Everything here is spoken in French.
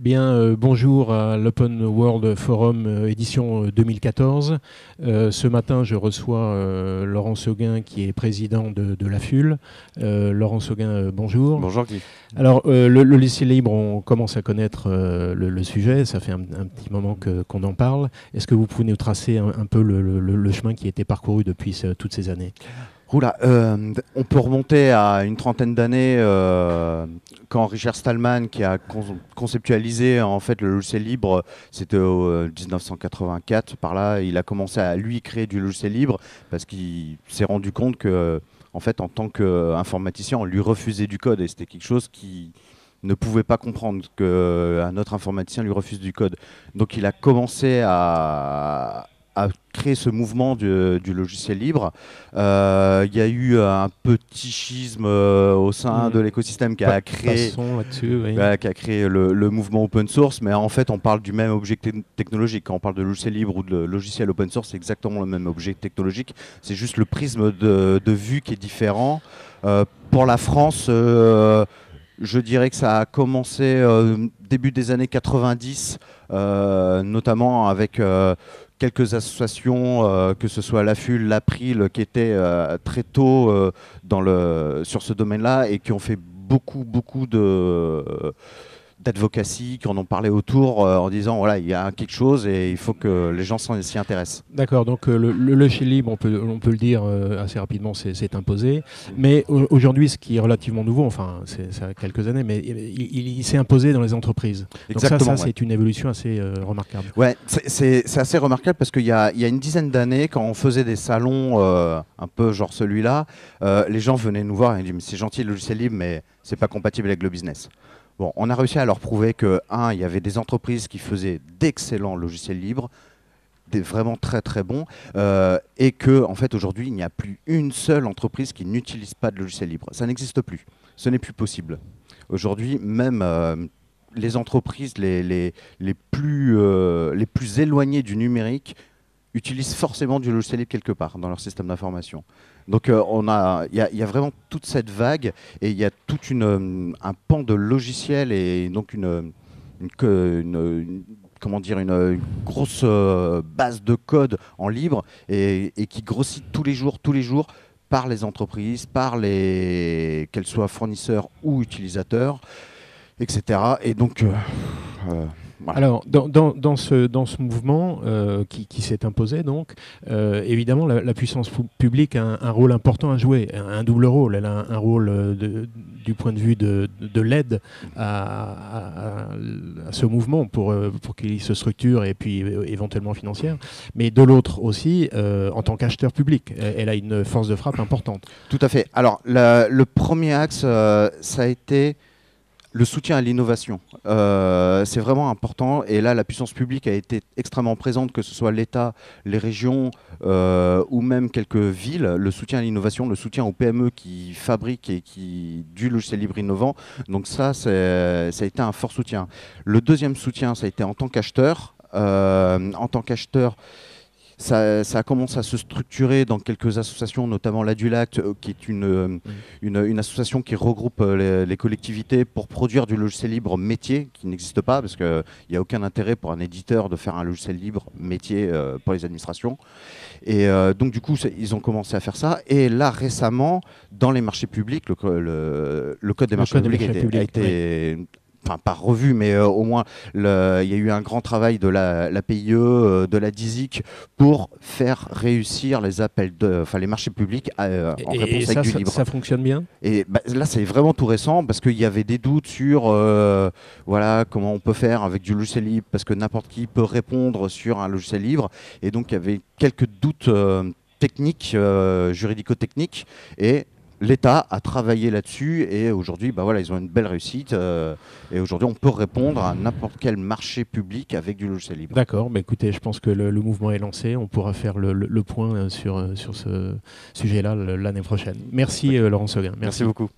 Bien, euh, bonjour à l'Open World Forum euh, édition 2014. Euh, ce matin, je reçois Laurent Seguin, qui est président de, la FUL. Laurent Seguin, bonjour. Bonjour, Guy. Alors, le, lycée libre, on commence à connaître le, sujet. Ça fait un, petit moment qu'on en parle. Est-ce que vous pouvez nous tracer un, peu le, le, chemin qui a été parcouru depuis toutes ces années Oula, euh, on peut remonter à une trentaine d'années euh, quand Richard Stallman, qui a conceptualisé en fait le logiciel libre, c'était au 1984 euh, par là, il a commencé à lui créer du logiciel libre parce qu'il s'est rendu compte que en fait en tant qu'informaticien, on lui refusait du code et c'était quelque chose qui ne pouvait pas comprendre qu'un autre informaticien lui refuse du code. Donc il a commencé à, a créé ce mouvement du, euh, logiciel libre. Euh, il y a eu euh, un petit schisme au sein mm. de l'écosystème qui, a créé, qui a créé le, mouvement open source, mais en fait on parle du même objet technologique. Quand on parle de logiciel libre ou de logiciel open source, c'est exactement le même objet technologique. C'est juste le prisme de, vue qui est différent. pour la France, je dirais que ça a commencé au début des années 90, notamment avec quelques associations, euh, que ce soit l'AFUL, l'APRIL, qui étaient euh, très tôt euh, dans le, sur ce domaine-là et qui ont fait beaucoup, beaucoup de, d'advocacy, qu'on en parlait autour euh, en disant voilà, il y a quelque chose et il faut que les gens s'y intéressent. D'accord, donc euh, le, le, libre, on peut, on peut le dire euh, assez rapidement, c'est imposé. Mais aujourd'hui, ce qui est relativement nouveau, enfin, ça quelques années, mais il, s'est imposé dans les entreprises. Exactement, ça, c'est une évolution assez remarquable. Ouais, c'est assez remarquable parce qu'il y, a, une dizaine d'années, quand on faisait des salons un peu genre celui-là, les gens venaient nous voir et disaient c'est gentil le logiciel libre, mais c'est pas compatible avec le business on a réussi à leur prouver que, un, il y avait des entreprises qui faisaient d'excellents logiciels libres, vraiment très très bons, euh, et que, en fait, aujourd'hui, il n'y a plus une seule entreprise qui n'utilise pas de logiciel libre. Ça n'existe plus. Ce n'est plus possible. Aujourd'hui, même euh, les entreprises les, plus, euh, les plus éloignées du numérique utilisent forcément du logiciel libre quelque part dans leur système d'information. Donc euh, il y, y, a vraiment toute cette vague et il y a tout euh, un pan de logiciels et donc euh, une, comment dire, une, grosse base de code en libre et, qui grossit tous les jours, tous les jours par les entreprises, par les qu'elles soient fournisseurs ou utilisateurs, etc. Et donc alors, dans, dans, ce, dans ce mouvement euh, qui, qui s'est imposé, donc, euh, évidemment, la, puissance publique a un, rôle important à jouer, un, double rôle. Elle a un, rôle euh, du point de vue de, de l'aide à, à, ce mouvement pour, pour qu'il se structure et puis éventuellement financière, mais de l'autre aussi, en tant qu'acheteur public, elle a une force de frappe importante. Tout à fait. Alors, le premier axe, ça a été le soutien à l'innovation, euh, c'est vraiment important. Et là, la puissance publique a été extrêmement présente, que ce soit l'État, les régions euh, ou même quelques villes. Le soutien à l'innovation, le soutien aux PME qui fabriquent et qui du logiciel libre innovant. Donc ça, ça a été un fort soutien. Le deuxième soutien, ça a été en tant qu'acheteur. Euh, en tant qu'acheteur, ça, ça commence à se structurer dans quelques associations, notamment l'Adulact, euh, qui est une, euh, mm. une, euh, une, association qui regroupe les, collectivités pour produire du logiciel libre métier, qui n'existe pas, parce qu'il n'y a aucun intérêt pour un éditeur de faire un logiciel libre métier pour les administrations. Et donc, du coup, ils ont commencé à faire ça. Et là, récemment, dans les marchés publics, le, code des marchés, publics, a été, enfin pas revue, mais euh, au moins il y a eu un grand travail de la, PIE, euh, de la DISIC pour faire réussir les appels enfin les marchés publics euh, en réponse à ça, du libre. Ça fonctionne bien. Et bah, là c'est vraiment tout récent parce qu'il y avait des doutes sur voilà comment on peut faire avec du logiciel libre parce que n'importe qui peut répondre sur un logiciel libre et donc il y avait quelques doutes techniques, juridico-techniques et l'État a travaillé là-dessus et aujourd'hui, bah voilà, ils ont une belle réussite. Euh, et aujourd'hui, on peut répondre à n'importe quel marché public avec du logiciel libre. D'accord, mais écoutez, je pense que le, mouvement est lancé. On pourra faire le, point euh, sur, euh, sur ce sujet-là l'année prochaine. Merci, Laurent Seguin. Merci beaucoup.